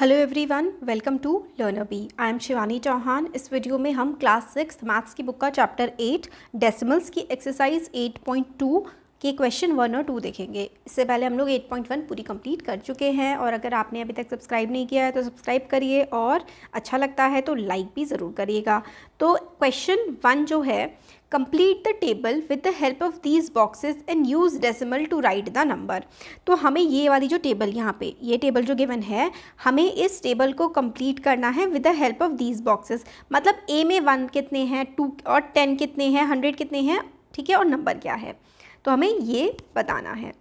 Hello everyone welcome to learner B I am Shivani Chauhan इस वीडियो में हम क्लास सिक्स मैथ्स की बुक का चैप्टर एट डेसिमल्स की एक्सरसाइज 8.2 कि क्वेश्चन वन और टू देखेंगे इससे पहले हम लोग 8.1 पूरी कंप्लीट कर चुके हैं और अगर आपने अभी तक सब्सक्राइब नहीं किया है तो सब्सक्राइब करिए और अच्छा लगता है तो लाइक भी ज़रूर करिएगा तो क्वेश्चन वन जो है complete the table with the help of these boxes and use decimal to write the number तो हमें ये वाली जो टेबल यहाँ पे ये टेबल जो गिवन है हमें इस टेबल को कम्प्लीट करना है with the help of these boxes मतलब ए में वन कितने हैं टू और टेन कितने हैं हंड्रेड कितने हैं ठीक है और नंबर क्या है तो हमें ये बताना है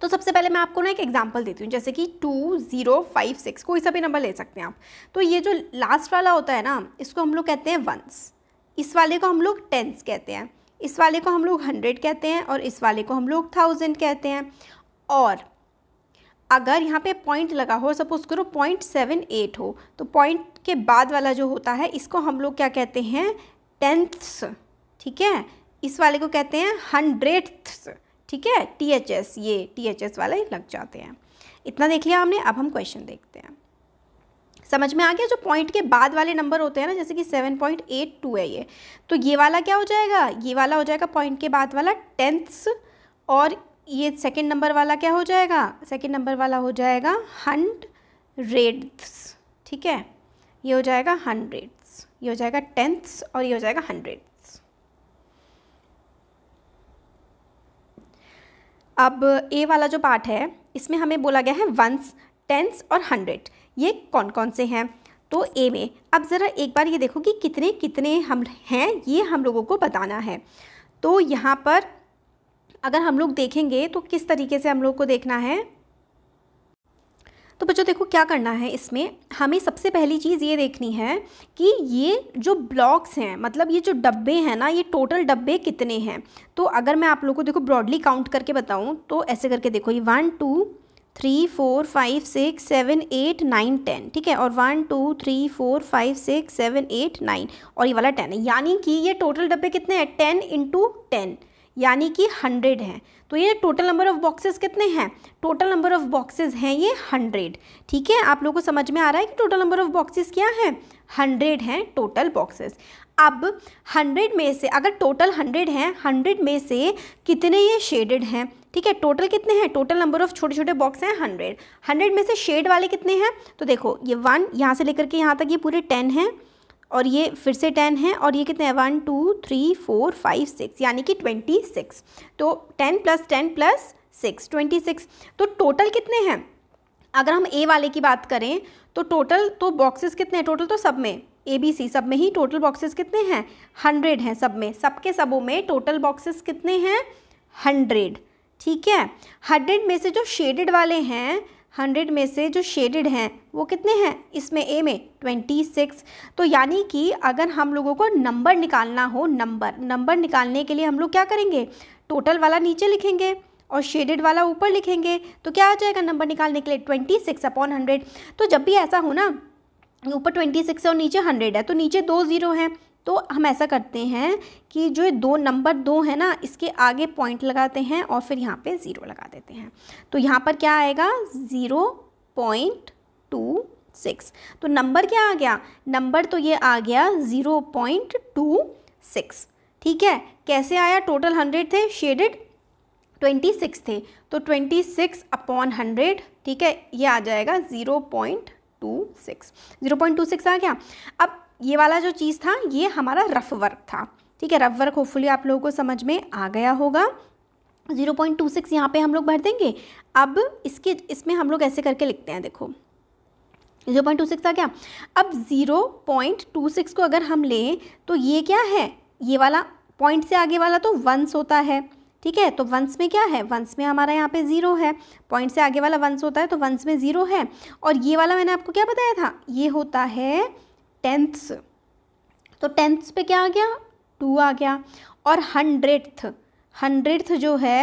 तो सबसे पहले मैं आपको ना एक एग्जांपल देती हूँ जैसे कि टू ज़ीरो फाइव सिक्स कोई सा भी नंबर ले सकते हैं आप तो ये जो लास्ट वाला होता है ना इसको हम लोग कहते हैं वंस इस वाले को हम लोग टेंस कहते हैं इस वाले को हम लोग हंड्रेड कहते हैं और इस वाले को हम लोग थाउजेंड कहते हैं और अगर यहाँ पे पॉइंट लगा हो सपोज करो पॉइंट सेवन एट हो तो पॉइंट के बाद वाला जो होता है इसको हम लोग क्या कहते हैं टेंथ्स ठीक है इस वाले को कहते हैं हंड्रेड्स ठीक है टी एच एस ये टी एच एस वाले लग जाते हैं इतना देख लिया हमने अब हम क्वेश्चन देखते हैं समझ में आ गया जो पॉइंट के बाद वाले नंबर होते हैं ना जैसे कि सेवन पॉइंट एट टू है ये तो ये वाला क्या हो जाएगा ये वाला हो जाएगा पॉइंट के बाद वाला टेंथ्स और ये सेकंड नंबर वाला क्या हो जाएगा सेकंड नंबर वाला हो जाएगा हंड्रेड्स ठीक है ये हो जाएगा हंड्रेड्स ये हो जाएगा टेंथ्स और ये हो जाएगा हंड्रेड अब ए वाला जो पार्ट है इसमें हमें बोला गया है वंस टेंस और हंड्रेड ये कौन कौन से हैं तो ए में अब ज़रा एक बार ये देखो कि कितने कितने हम हैं ये हम लोगों को बताना है तो यहाँ पर अगर हम लोग देखेंगे तो किस तरीके से हम लोग को देखना है तो बच्चों देखो क्या करना है इसमें हमें सबसे पहली चीज़ ये देखनी है कि ये जो ब्लॉक्स हैं मतलब ये जो डब्बे हैं ना ये टोटल डब्बे कितने हैं तो अगर मैं आप लोग को देखो ब्रॉडली काउंट करके बताऊँ तो ऐसे करके देखो ये one two three four five six seven eight nine ten ठीक है और one two three four five six seven eight nine और ये वाला टेन है यानी कि ये टोटल डब्बे कितने हैं टेन इंटू टेन यानी कि हंड्रेड हैं तो ये टोटल नंबर ऑफ़ बॉक्सेस कितने हैं टोटल नंबर ऑफ़ बॉक्सेस हैं ये हंड्रेड ठीक है आप लोगों को समझ में आ रहा है कि टोटल नंबर ऑफ़ बॉक्सेस क्या हैं हंड्रेड हैं टोटल बॉक्सेस अब हंड्रेड में से अगर टोटल हंड्रेड हैं हंड्रेड में से कितने ये शेडेड हैं ठीक है टोटल कितने हैं टोटल नंबर ऑफ छोटे छोटे बॉक्स हैं हंड्रेड हंड्रेड में से शेड वाले कितने हैं तो देखो ये वन यहाँ से लेकर के यहाँ तक ये पूरे टेन हैं और ये फिर से टेन है और ये कितने हैं one two three four five six यानी कि ट्वेंटी सिक्स तो ten plus ten plus six twenty six तो टोटल कितने हैं अगर हम ए वाले की बात करें तो टोटल तो बॉक्सेस कितने हैं टोटल तो सब में ए बी सी सब में ही टोटल बॉक्सेस कितने हैं हंड्रेड हैं सब में सबके सबों में टोटल बॉक्सेस कितने हैं हंड्रेड ठीक है हंड्रेड में से जो शेडेड वाले हैं हंड्रेड में से जो शेडेड हैं वो कितने हैं इसमें ए में ट्वेंटी सिक्स तो यानी कि अगर हम लोगों को नंबर निकालना हो नंबर नंबर निकालने के लिए हम लोग क्या करेंगे टोटल वाला नीचे लिखेंगे और शेडेड वाला ऊपर लिखेंगे तो क्या आ जाएगा नंबर निकालने के लिए ट्वेंटी सिक्स अपॉन हंड्रेड तो जब भी ऐसा हो ना ऊपर ट्वेंटी सिक्स है और नीचे हंड्रेड है तो नीचे दो ज़ीरो हैं तो हम ऐसा करते हैं कि जो दो नंबर दो है ना इसके आगे पॉइंट लगाते हैं और फिर यहाँ पे ज़ीरो लगा देते हैं तो यहाँ पर क्या आएगा ज़ीरो पॉइंट टू सिक्स तो नंबर क्या आ गया नंबर तो ये आ गया ज़ीरो पॉइंट टू सिक्स ठीक है कैसे आया टोटल हंड्रेड थे शेडेड ट्वेंटी सिक्स थे तो ट्वेंटी सिक्स अपॉन हंड्रेड ठीक है ये आ जाएगा zero point two six zero point two six आ गया अब ये वाला जो चीज़ था ये हमारा रफ़ वर्क था ठीक है रफ़ वर्क होपफुली आप लोगों को समझ में आ गया होगा ज़ीरो पॉइंट टू सिक्स यहाँ पर हम लोग भर देंगे अब इसके इसमें हम लोग ऐसे करके लिखते हैं देखो ज़ीरो पॉइंट टू सिक्स आ गया अब ज़ीरो पॉइंट टू सिक्स को अगर हम लें तो ये क्या है ये वाला पॉइंट से आगे वाला तो वंस होता है ठीक है तो वंस में क्या है वंस में हमारा यहाँ पे ज़ीरो है पॉइंट से आगे वाला वंस होता है तो वंस में ज़ीरो है और ये वाला मैंने आपको क्या बताया था ये होता है टेंथ्स तो टेंथ्स पे क्या आ गया टू आ गया और हंड्रेड्थ हंड्रेड्थ जो है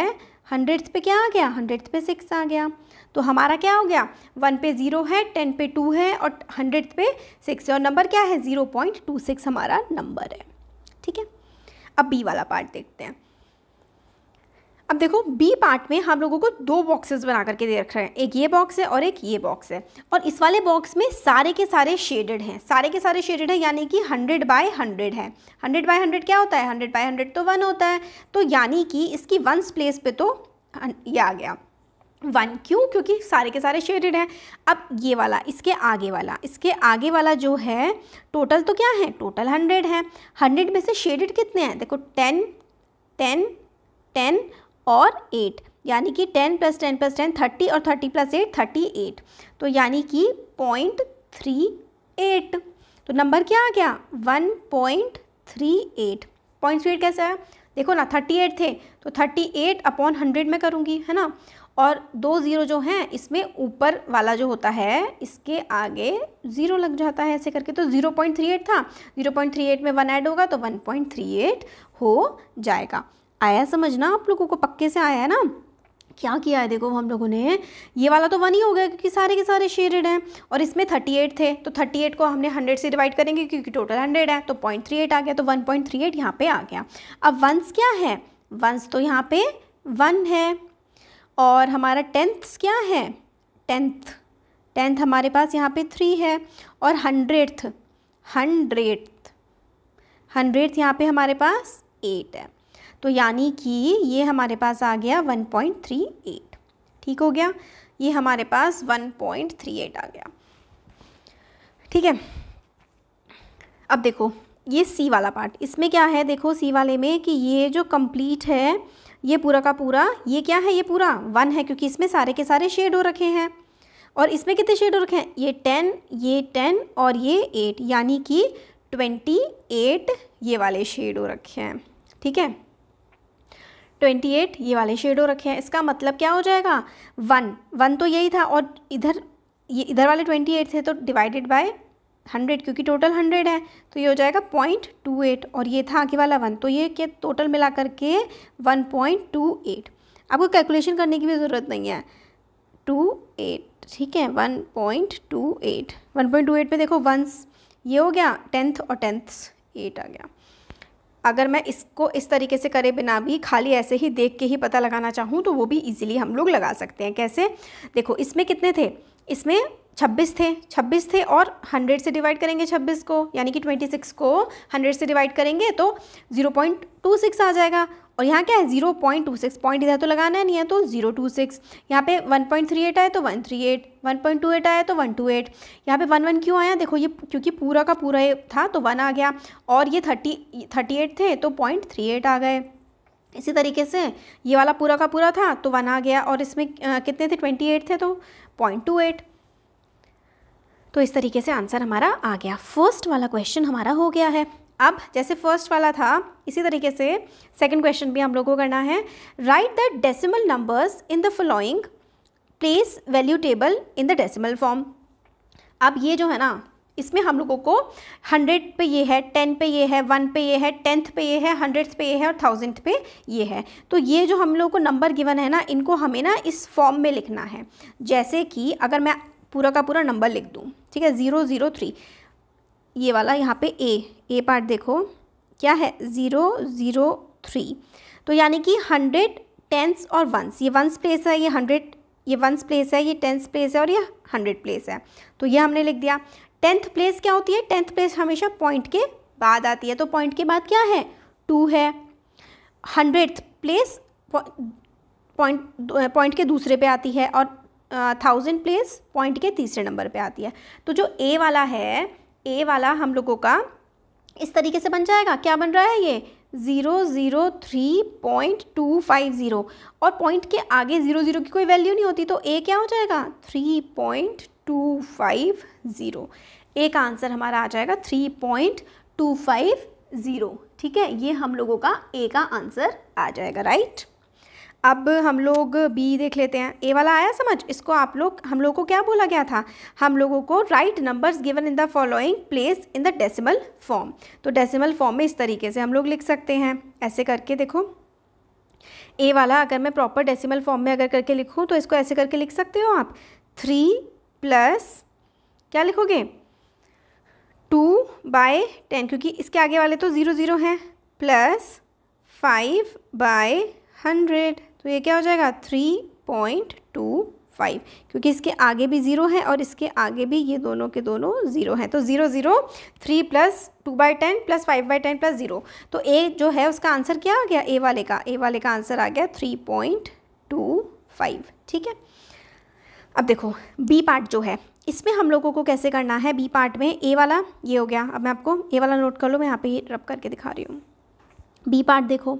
हंड्रेड पे क्या आ गया हंड्रेड पे सिक्स आ गया तो हमारा क्या हो गया वन पे ज़ीरो है टेन पे टू है और हंड्रेड पे सिक्स है और नंबर क्या है ज़ीरो पॉइंट टू सिक्स हमारा नंबर है ठीक है अब बी वाला पार्ट देखते हैं अब देखो बी पार्ट में हम लोगों को दो बॉक्सेस बना करके दे रख रहे हैं एक ये बॉक्स है और एक ये बॉक्स है और इस वाले बॉक्स में सारे के सारे शेडेड हैं सारे के सारे शेडेड हैं यानी कि हंड्रेड बाय हंड्रेड है हंड्रेड बाय हंड्रेड क्या होता है हंड्रेड बाय हंड्रेड तो वन होता है तो यानी कि इसकी वंस प्लेस पे तो ये आ गया वन क्यों क्योंकि सारे के सारे शेडेड हैं अब ये वाला इसके आगे वाला इसके आगे वाला जो है टोटल तो क्या है टोटल हंड्रेड है हंड्रेड में से शेडेड कितने हैं देखो टेन टेन टेन और एट यानी कि ten plus ten plus ten thirty और thirty plus eight thirty eight तो यानी कि पॉइंट थ्री एट तो नंबर क्या आ गया one point three eight point three eight कैसे आया देखो ना थर्टी एट थे तो थर्टी एट अपॉन हंड्रेड में करूँगी है ना और दो ज़ीरो जो हैं इसमें ऊपर वाला जो होता है इसके आगे ज़ीरो लग जाता है ऐसे करके तो ज़ीरो पॉइंट थ्री एट था ज़ीरो पॉइंट थ्री एट में वन ऐड होगा तो वन पॉइंट थ्री एट हो जाएगा आया समझना आप लोगों को पक्के से आया है ना क्या किया है देखो हम लोगों ने ये वाला तो वन ही हो गया क्योंकि सारे के सारे शेडेड हैं और इसमें थर्टी एट थे तो थर्टी एट को हमने हंड्रेड से डिवाइड करेंगे क्योंकि टोटल हंड्रेड है तो पॉइंट थ्री एट आ गया तो वन पॉइंट थ्री एट यहाँ पे आ गया अब वंस क्या है वंस तो यहाँ पे वन है और हमारा टेंथ क्या है टेंथ टेंथ हमारे पास यहाँ पे थ्री है और हंड्रेड हंड्रेड हंड्रेड यहाँ पे हमारे पास एट है तो यानी कि ये हमारे पास आ गया 1.38 ठीक हो गया ये हमारे पास 1.38 आ गया ठीक है अब देखो ये सी वाला पार्ट इसमें क्या है देखो सी वाले में कि ये जो कंप्लीट है ये पूरा का पूरा ये क्या है ये पूरा वन है क्योंकि इसमें सारे के सारे शेड हो रखे हैं और इसमें कितने शेड हो रखे हैं ये टेन ये टेन और ये एट यानी कि ट्वेंटी एट ये वाले शेड हो रखे हैं ठीक है ट्वेंटी एट ये वाले शेडो रखे हैं इसका मतलब क्या हो जाएगा वन वन तो यही था और इधर ये इधर वाले ट्वेंटी एट थे तो डिवाइडेड बाय हंड्रेड क्योंकि टोटल हंड्रेड है तो ये हो जाएगा पॉइंट टू एट और ये था आगे वाला वन तो ये क्या टोटल मिला करके वन पॉइंट टू एट आपको कैलकुलेशन करने की भी ज़रूरत नहीं है टू एट ठीक है one point two eight one point two eight में देखो वंस ये हो गया टेंथ और टेंथ एट आ गया अगर मैं इसको इस तरीके से करे बिना भी खाली ऐसे ही देख के ही पता लगाना चाहूँ तो वो भी ईजिली हम लोग लगा सकते हैं कैसे देखो इसमें कितने थे इसमें छब्बीस थे छब्बीस थे और हंड्रेड से डिवाइड करेंगे छब्बीस को यानी कि ट्वेंटी सिक्स को हंड्रेड से डिवाइड करेंगे तो ज़ीरो पॉइंट टू सिक्स आ जाएगा और यहाँ क्या है zero point two six point इधर तो लगाना है नहीं है तो जीरो टू सिक्स यहाँ पे वन पॉइंट थ्री एट आए तो one three eight one point two eight आया तो वन टू एट यहाँ पे वन वन क्यों आया देखो ये क्योंकि पूरा का पूरा था तो वन आ गया और ये थर्टी थर्टी एट थे तो पॉइंट थ्री एट आ गए इसी तरीके से ये वाला पूरा का पूरा था तो वन आ गया और इसमें कितने थे ट्वेंटी एट थे तो पॉइंट टू एट तो इस तरीके से आंसर हमारा आ गया फर्स्ट वाला क्वेश्चन हमारा हो गया है अब जैसे फर्स्ट वाला था इसी तरीके से सेकंड क्वेश्चन भी हम लोग को करना है write the decimal numbers in the following place value table in the decimal form अब ये जो है ना इसमें हम लोगों को हंड्रेड पे ये है टेन पे ये है वन पे ये है टेंथ पे ये है हंड्रेड पे ये है और थाउजेंड पे ये है तो ये जो हम लोगों को नंबर गिवन है ना इनको हमें ना इस फॉर्म में लिखना है जैसे कि अगर मैं पूरा का पूरा नंबर लिख दूँ ठीक है ज़ीरो ज़ीरो थ्री ये वाला यहाँ पे ए ए पार्ट देखो क्या है ज़ीरो ज़ीरो थ्री तो यानी कि हंड्रेड टेंस और वंस ये वंस प्लेस है ये हंड्रेड ये वंस प्लेस है ये टेंथ प्लेस है और ये हंड्रेड प्लेस है तो ये हमने लिख दिया टेंथ प्लेस क्या होती है टेंथ प्लेस हमेशा पॉइंट के बाद आती है तो पॉइंट के बाद क्या है टू है हंड्रेड प्लेस पॉइंट पॉइंट के दूसरे पे आती है और थाउजेंड प्लेस पॉइंट के तीसरे नंबर पे आती है तो जो ए वाला है ए वाला हम लोगों का इस तरीके से बन जाएगा क्या बन रहा है ये zero zero three point two five zero और पॉइंट के आगे ज़ीरो ज़ीरो की कोई वैल्यू नहीं होती तो ए क्या हो जाएगा three point two five zero A का आंसर हमारा आ जाएगा three point two five zero ठीक है ये हम लोगों का ए का आंसर आ जाएगा राइट अब हम लोग बी देख लेते हैं ए वाला आया समझ इसको आप लोग हम लोगों को क्या बोला गया था हम लोगों को write numbers given in the following place in the decimal form तो डेसिमल फॉर्म में इस तरीके से हम लोग लिख सकते हैं ऐसे करके देखो ए वाला अगर मैं प्रॉपर डेसिमल फॉर्म में अगर करके लिखूँ तो इसको ऐसे करके लिख सकते हो आप थ्री प्लस क्या लिखोगे टू बाय टेन क्योंकि इसके आगे वाले तो ज़ीरो ज़ीरो हैं प्लस फाइव बाय हंड्रेड तो ये क्या हो जाएगा थ्री पॉइंट टू फाइव क्योंकि इसके आगे भी ज़ीरो है और इसके आगे भी ये दोनों के दोनों ज़ीरो हैं तो zero zero three plus two by ten plus five by ten plus zero तो ए जो है उसका आंसर क्या आ गया ए वाले का ए वाले का आंसर आ गया थ्री पॉइंट टू फाइव ठीक है अब देखो बी पार्ट जो है इसमें हम लोगों को कैसे करना है बी पार्ट में ए वाला ये हो गया अब मैं आपको ए वाला नोट कर लो मैं यहाँ पे रब करके दिखा रही हूँ बी पार्ट देखो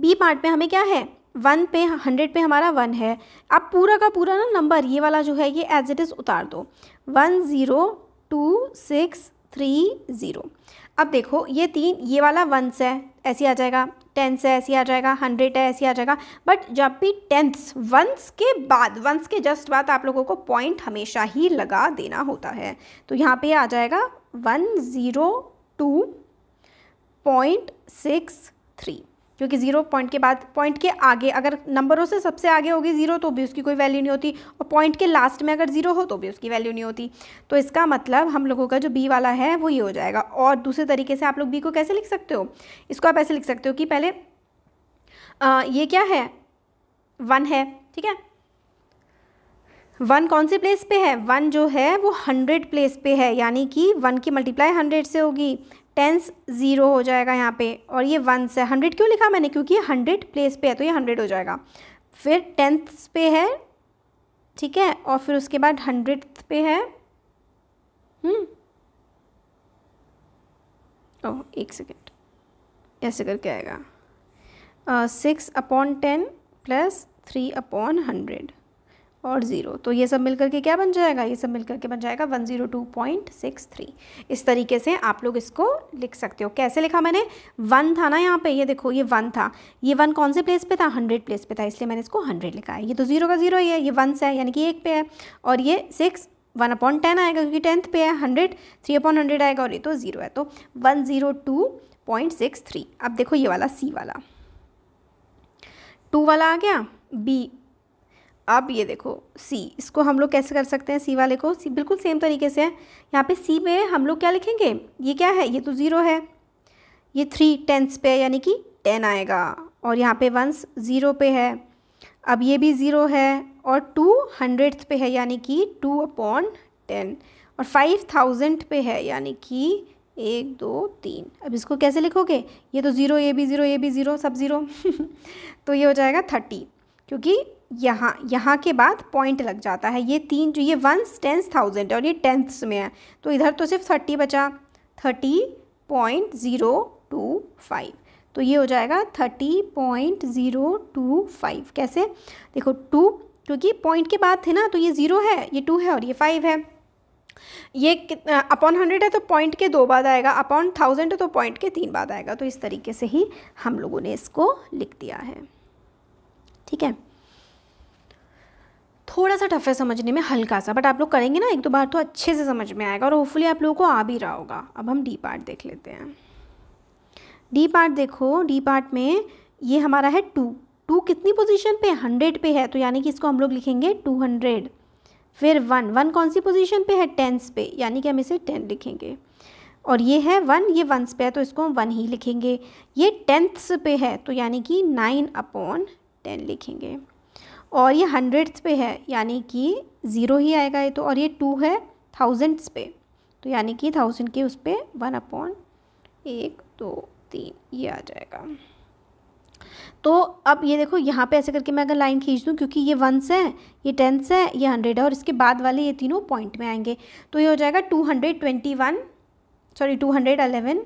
बी पार्ट में हमें क्या है वन पे हंड्रेड पे हमारा वन है अब पूरा का पूरा ना नंबर ये वाला जो है ये एज इट इज़ उतार दो one zero two six three zero अब देखो ये तीन ये वाला वंस है ऐसे आ जाएगा टेंथ है ऐसे आ जाएगा हंड्रेड है ऐसे आ जाएगा बट जब भी टेंथ्स वंस के बाद वंस के जस्ट बाद आप लोगों को पॉइंट हमेशा ही लगा देना होता है तो यहाँ पे आ जाएगा one zero two point six three क्योंकि ज़ीरो पॉइंट के बाद पॉइंट के आगे अगर नंबरों से सबसे आगे होगी ज़ीरो तो भी उसकी कोई वैल्यू नहीं होती और पॉइंट के लास्ट में अगर ज़ीरो हो तो भी उसकी वैल्यू नहीं होती तो इसका मतलब हम लोगों का जो बी वाला है वो ये हो जाएगा और दूसरे तरीके से आप लोग बी को कैसे लिख सकते हो इसको आप ऐसे लिख सकते हो कि पहले आ, ये क्या है वन है ठीक है वन कौन सी प्लेस पे है वन जो है वो हंड्रेड प्लेस पे है यानी कि वन की मल्टीप्लाई हंड्रेड से होगी टेंस ज़ीरो हो जाएगा यहाँ पे और ये वंस है हंड्रेड क्यों लिखा मैंने क्योंकि ये हंड्रेड प्लेस पे है तो ये हंड्रेड हो जाएगा फिर टेंथ पे है ठीक है और फिर उसके बाद हंड्रेड पे है हम्म। ओह एक सेकेंड ऐसे करके आएगा six upon ten plus three upon hundred और ज़ीरो तो ये सब मिलकर के क्या बन जाएगा ये सब मिलकर के बन जाएगा one zero two point six three इस तरीके से आप लोग इसको लिख सकते हो कैसे लिखा मैंने वन था ना यहाँ पे ये देखो ये वन था ये वन कौन से प्लेस पे था हंड्रेड प्लेस पे था इसलिए मैंने इसको हंड्रेड लिखा है ये तो ज़ीरो का ज़ीरो ही है ये वन से है यानी कि एक पे है और ये सिक्स वन अपॉन टेन आएगा क्योंकि टेंथ पे है हंड्रेड थ्री अपॉन हंड्रेड आएगा और ये तो ज़ीरो है तो one zero two point six three अब देखो ये वाला सी वाला टू वाला आ गया बी अब ये देखो सी इसको हम लोग कैसे कर सकते हैं सी वाले को सी बिल्कुल सेम तरीके से है यहाँ पे सी में हम लोग क्या लिखेंगे ये क्या है ये तो ज़ीरो है ये थ्री टेंस पे यानी कि टेन आएगा और यहाँ पे वंस ज़ीरो पे है अब ये भी ज़ीरो है और टू हंड्रेड पे है यानी कि टू अपॉन टेन और फाइव थाउजेंड पे है यानी कि एक दो तीन अब इसको कैसे लिखोगे ये तो ज़ीरो ये भी ज़ीरो ये भी ज़ीरो सब ज़ीरो तो ये हो जाएगा थर्टी क्योंकि यहाँ यहाँ के बाद पॉइंट लग जाता है ये तीन जो ये वंस टेंस थाउजेंड और ये टेंथ्स में है तो इधर तो सिर्फ थर्टी बचा thirty point zero two five तो ये हो जाएगा thirty point zero two five कैसे देखो टू क्योंकि पॉइंट के बाद थे ना तो ये ज़ीरो है ये टू है और ये फाइव है ये अपॉन हंड्रेड है तो पॉइंट के दो बाद आएगा अपॉन थाउजेंड है तो पॉइंट के तीन बाद आएगा तो इस तरीके से ही हम लोगों ने इसको लिख दिया है ठीक है थोड़ा सा टफ है समझने में हल्का सा बट आप लोग करेंगे ना एक दो बार तो अच्छे से समझ में आएगा और होपफुली आप लोगों को आ भी रहा होगा अब हम डी पार्ट देख लेते हैं डी पार्ट देखो डी पार्ट में ये हमारा है टू टू कितनी पोजीशन पे हंड्रेड पे है तो यानी कि इसको हम लोग लिखेंगे टू हंड्रेड फिर वन वन कौन सी पोजीशन पे है टेंस पे यानी कि हम इसे टेन लिखेंगे और ये है वन ये वंस पे है तो इसको हम वन ही लिखेंगे ये टेंथ्स पे है तो यानी कि नाइन अपॉन टेन लिखेंगे और ये हंड्रेड्स पे है यानी कि ज़ीरो ही आएगा ये तो और ये टू है थाउजेंड्स पे तो यानी कि थाउजेंड के उस पर वन अपॉन एक दो तीन ये आ जाएगा तो अब ये देखो यहाँ पे ऐसे करके मैं अगर लाइन खींच दूँ क्योंकि ये वंस है ये टेंस है ये हंड्रेड है और इसके बाद वाले ये तीनों पॉइंट में आएंगे तो ये हो जाएगा two hundred twenty one sorry two hundred eleven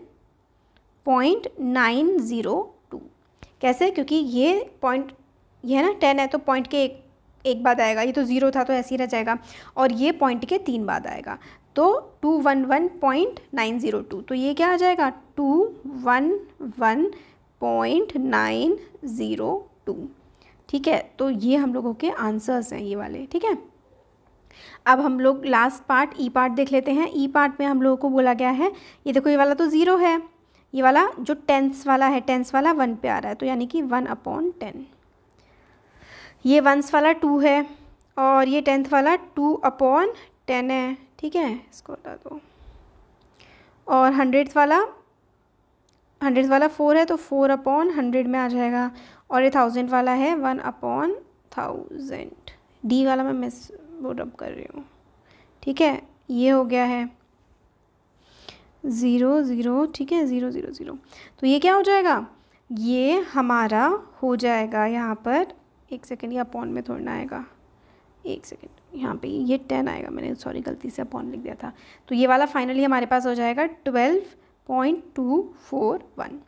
point nine zero two कैसे क्योंकि ये पॉइंट ये है ना टेन है तो पॉइंट के एक एक बाद आएगा ये तो ज़ीरो था तो ऐसे ही रह जाएगा और ये पॉइंट के तीन बाद आएगा तो two one one point nine zero two तो ये क्या आ जाएगा two one one point nine zero two ठीक है तो ये हम लोगों के आंसर्स हैं ये वाले ठीक है अब हम लोग लास्ट पार्ट ई पार्ट देख लेते हैं ई e पार्ट में हम लोगों को बोला गया है ये देखो ये वाला तो ज़ीरो है ये वाला जो टेंस वाला है टेंस वाला वन पे आ रहा है तो यानी कि वन अपॉन टेन ये वंस वाला टू है और ये टेंथ वाला टू अपॉन टेन है ठीक है इसको हटा दो और हंड्रेड वाला हंड्रेड वाला फ़ोर है तो फ़ोर अपॉन हंड्रेड में आ जाएगा और ये थाउजेंड वाला है वन अपॉन थाउजेंड डी वाला मैं मिस वो डब कर रही हूँ ठीक है ये हो गया है ज़ीरो ज़ीरो ठीक है ज़ीरो ज़ीरो ज़ीरो तो ये क्या हो जाएगा ये हमारा हो जाएगा यहाँ पर एक सेकेंड ये अपॉन में थोड़ा आएगा एक सेकेंड यहाँ पे ये टेन आएगा मैंने सॉरी गलती से अपॉन लिख दिया था तो ये वाला फाइनली हमारे पास हो जाएगा twelve point two four one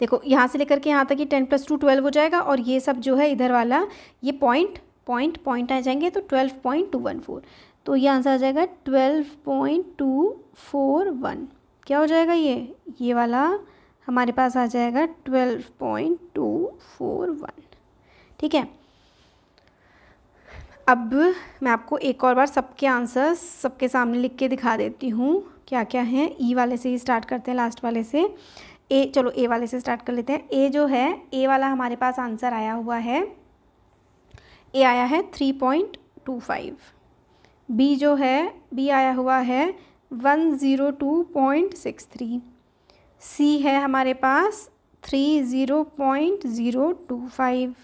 देखो यहाँ से लेकर के यहाँ तक ये टेन प्लस टू ट्वेल्व हो जाएगा और ये सब जो है इधर वाला ये पॉइंट पॉइंट पॉइंट आ जाएंगे तो twelve point two one four तो ये आंसर आ जाएगा twelve point two four one क्या हो जाएगा ये ये वाला हमारे पास आ जाएगा twelve point two four one ठीक है अब मैं आपको एक और बार सबके आंसर्स सबके सामने लिख के दिखा देती हूँ क्या क्या हैं ई e वाले से ही स्टार्ट करते हैं लास्ट वाले से ए चलो ए वाले से स्टार्ट कर लेते हैं ए जो है ए वाला हमारे पास आंसर आया हुआ है ए आया है three point two five B जो है बी आया हुआ है one zero two point six three C है हमारे पास three zero point zero two five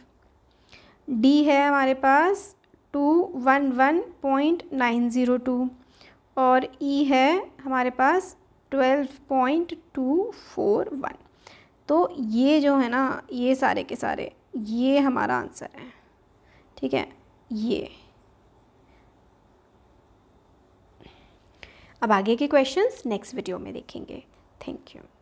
D है हमारे पास two one one point nine zero two और ई e है हमारे पास twelve point two four one तो ये जो है ना ये सारे के सारे ये हमारा आंसर है ठीक है ये अब आगे के क्वेश्चंस नेक्स्ट वीडियो में देखेंगे थैंक यू